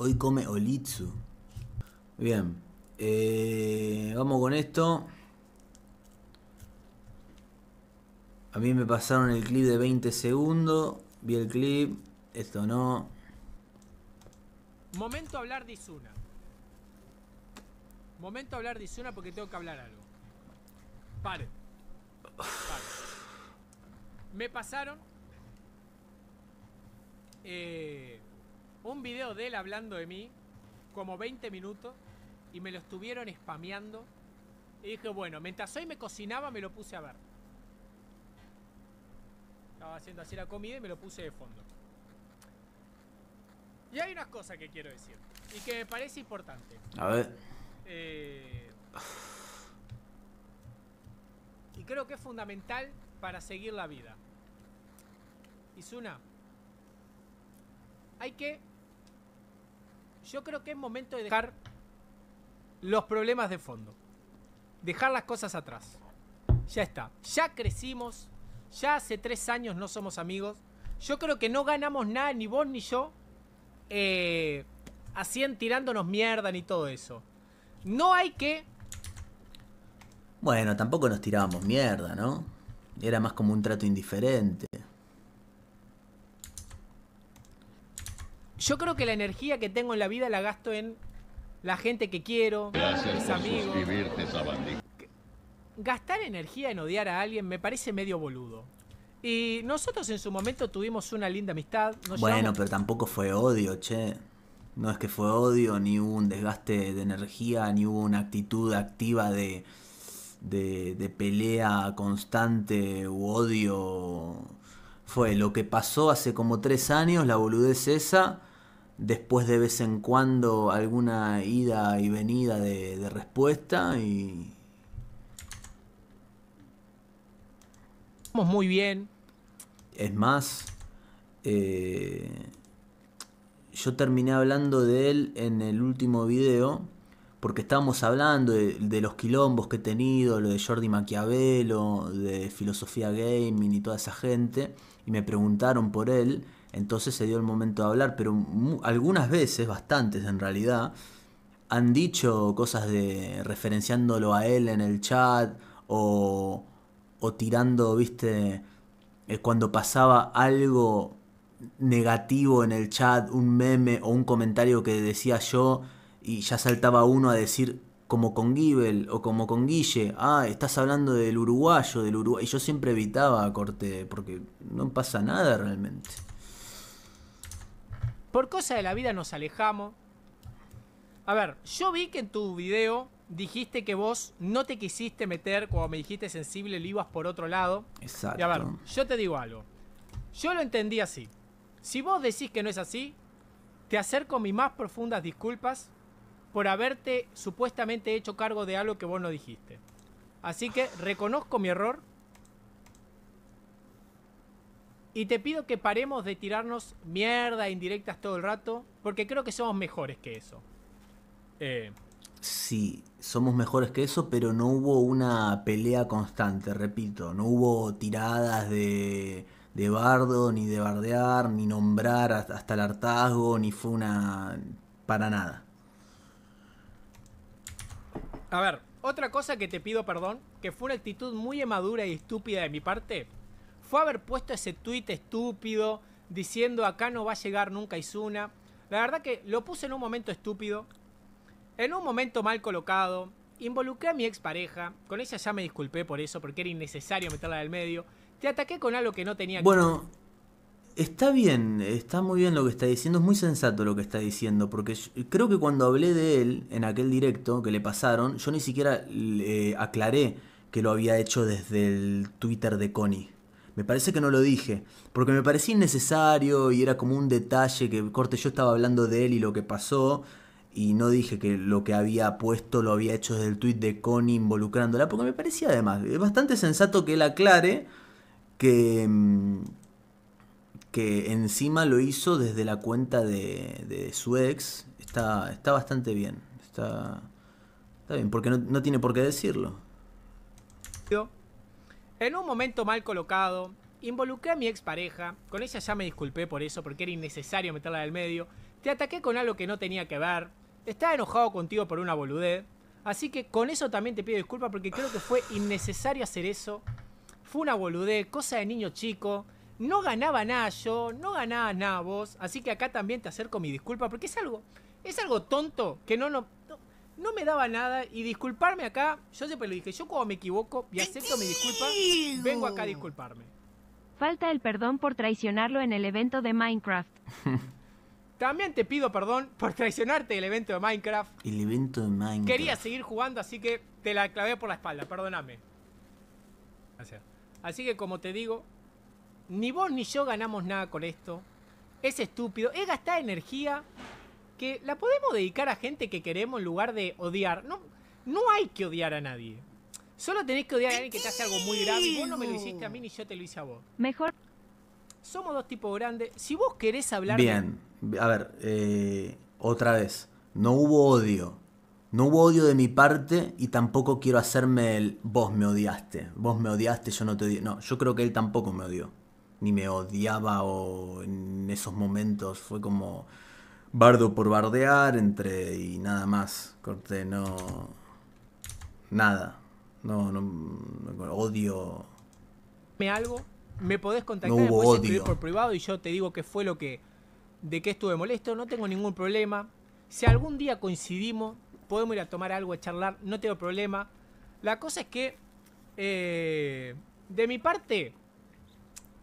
Hoy come olitsu. Bien. Eh, vamos con esto. A mí me pasaron el clip de 20 segundos. Vi el clip. Esto no. Momento a hablar de Isuna. Momento a hablar de Isuna porque tengo que hablar algo. Pare. Pare. Me pasaron. Eh, un video de él hablando de mí, como 20 minutos, y me lo estuvieron spameando. Y dije, bueno, mientras hoy me cocinaba, me lo puse a ver. Estaba haciendo así la comida y me lo puse de fondo. Y hay unas cosas que quiero decir y que me parece importante. A ver. Eh, y creo que es fundamental para seguir la vida. Isuna, hay que... Yo creo que es momento de dejar los problemas de fondo. Dejar las cosas atrás. Ya está. Ya crecimos. Ya hace tres años no somos amigos. Yo creo que no ganamos nada, ni vos ni yo. Eh, tirándonos mierda ni todo eso. No hay que... Bueno, tampoco nos tirábamos mierda, ¿no? Era más como un trato indiferente. Yo creo que la energía que tengo en la vida la gasto en la gente que quiero, Gracias mis Gastar energía en odiar a alguien me parece medio boludo. Y nosotros en su momento tuvimos una linda amistad. bueno, pero tampoco fue odio, che. No es que fue odio, ni hubo un desgaste de energía, ni hubo una actitud activa de, de, de pelea constante u odio. Fue lo que pasó hace como tres años, la boludez esa después de vez en cuando alguna ida y venida de, respuesta y... Estamos muy bien. Es más, eh, yo terminé hablando de él en el último video, porque estábamos hablando de, de, los quilombos que he tenido, lo de Jordi Maquiavelo, de Filosofía Gaming y toda esa gente, y me preguntaron por él, entonces se dio el momento de hablar, pero algunas veces, bastantes en realidad, han dicho cosas de referenciándolo a él en el chat o, tirando, viste, eh, cuando pasaba algo negativo en el chat, un meme o un comentario que decía yo y ya saltaba uno a decir como con Gibel o como con Guille, ah, estás hablando del uruguayo, del uruguayo, y yo siempre evitaba corte porque no pasa nada realmente. Por cosa de la vida nos alejamos. A ver, yo vi que en tu video dijiste que vos no te quisiste meter, cuando me dijiste sensible, lo ibas por otro lado. Exacto. Y a ver, yo te digo algo. Yo lo entendí así. Si vos decís que no es así, te acerco mis más profundas disculpas por haberte supuestamente hecho cargo de algo que vos no dijiste. Así que reconozco mi error Y te pido que paremos de tirarnos mierda indirectas todo el rato, porque creo que somos mejores que eso. Eh, sí, somos mejores que eso, pero no hubo una pelea constante, repito, no hubo tiradas de, de bardo, ni de bardear, ni nombrar hasta el hartazgo, ni fue una... para nada. A ver, otra cosa que te pido perdón, que fue una actitud muy inmadura y estúpida de mi parte, fue haber puesto ese tweet estúpido diciendo acá no va a llegar nunca Izuna. La verdad que lo puse en un momento estúpido, en un momento mal colocado. Involucré a mi expareja, con ella ya me disculpé por eso, porque era innecesario meterla del medio. Te ataqué con algo que no tenía bueno, que Bueno, está bien, está muy bien lo que está diciendo, es muy sensato lo que está diciendo, porque creo que cuando hablé de él en aquel directo que le pasaron, yo ni siquiera aclaré que lo había hecho desde el Twitter de Connie. Me parece que no lo dije, porque me parecía innecesario y era como un detalle que, corte, yo estaba hablando de él y lo que pasó, y no dije que lo que había puesto lo había hecho desde el tweet de Connie involucrándola, porque me parecía además es bastante sensato que él aclare que, mm, que encima lo hizo desde la cuenta de, su ex. Está, está bastante bien, está, está bien, porque no, no tiene por qué decirlo. Yo en un momento mal colocado, involucré a mi expareja, con ella ya me disculpé por eso porque era innecesario meterla del medio, te ataqué con algo que no tenía que ver, estaba enojado contigo por una boludez, así que con eso también te pido disculpas porque creo que fue innecesario hacer eso, fue una boludez, cosa de niño chico, no ganaba nada yo, no ganaba nada vos, así que acá también te acerco mi disculpa porque es algo, es algo tonto que no, no, no me daba nada y disculparme acá, yo siempre lo dije, yo como me equivoco y acepto mi disculpa, vengo acá a disculparme. Falta el perdón por traicionarlo en el evento de Minecraft. También te pido perdón por traicionarte el evento de Minecraft. El evento de Minecraft. Quería seguir jugando, así que te la clavé por la espalda, perdóname. Así que como te digo, ni vos ni yo ganamos nada con esto. Es estúpido, es gastar energía que la podemos dedicar a gente que queremos en lugar de odiar. No, no hay que odiar a nadie. Solo tenés que odiar a alguien que te hace algo muy grave. Vos no me lo hiciste a mí ni yo te lo hice a vos. Mejor. Somos dos tipos grandes. Si vos querés hablar. Bien, a ver, eh, otra vez. No hubo odio. No hubo odio de mi parte y tampoco quiero hacerme el vos me odiaste. Vos me odiaste, yo no te odio. No, yo creo que él tampoco me odió. Ni me odiaba o en esos momentos fue como bardo por bardear, entre y nada más. Corte, no. Nada. No, no. odio. ¿Me algo? ¿Me podés contactar? No por privado y yo te digo qué fue lo que. de qué estuve molesto. No tengo ningún problema. Si algún día coincidimos, podemos ir a tomar algo, a charlar. No tengo problema. La cosa es que. Eh, de mi parte.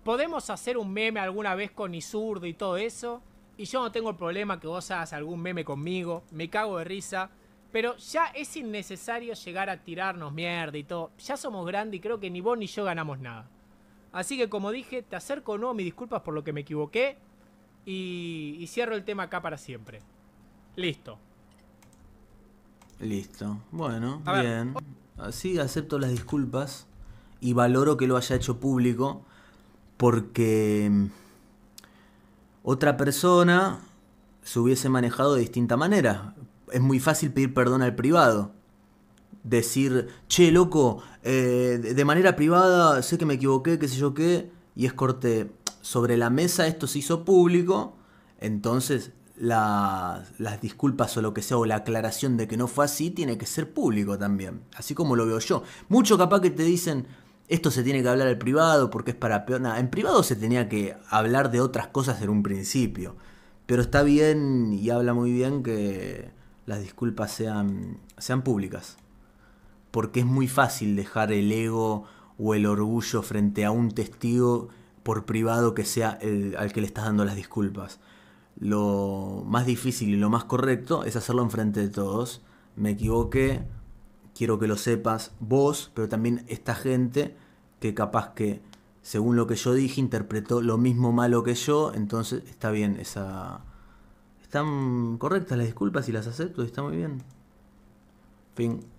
Podemos hacer un meme alguna vez con Isurdo y todo eso y yo no tengo el problema que vos hagas algún meme conmigo, me cago de risa, pero ya es innecesario llegar a tirarnos mierda y todo. Ya somos grandes y creo que ni vos ni yo ganamos nada. Así que como dije, te acerco o no mis disculpas por lo que me equivoqué y, cierro el tema acá para siempre. Listo. Listo. Bueno, bien. Así acepto las disculpas y valoro que lo haya hecho público porque otra persona se hubiese manejado de distinta manera. Es muy fácil pedir perdón al privado. Decir, che, loco, eh, de manera privada sé que me equivoqué, qué sé yo qué, y es corte sobre la mesa, esto se hizo público, entonces las disculpas o lo que sea, o la aclaración de que no fue así, tiene que ser público también, así como lo veo yo. Mucho capaz que te dicen, esto se tiene que hablar al privado porque es para peor. en privado se tenía que hablar de otras cosas en un principio. Pero está bien y habla muy bien que las disculpas sean, sean públicas. Porque es muy fácil dejar el ego o el orgullo frente a un testigo por privado que sea el, al que le estás dando las disculpas. Lo más difícil y lo más correcto es hacerlo enfrente de todos. Me equivoqué, quiero que lo sepas vos, pero también esta gente que capaz que, según lo que yo dije, interpretó lo mismo malo que yo, entonces está bien esa... Están correctas las disculpas y las acepto, está muy bien. Fin.